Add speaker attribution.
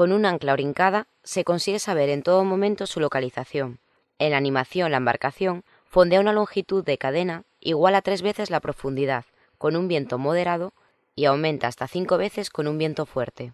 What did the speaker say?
Speaker 1: Con un ancla orincada se consigue saber en todo momento su localización. En la animación, la embarcación fondea una longitud de cadena igual a tres veces la profundidad, con un viento moderado, y aumenta hasta cinco veces con un viento fuerte.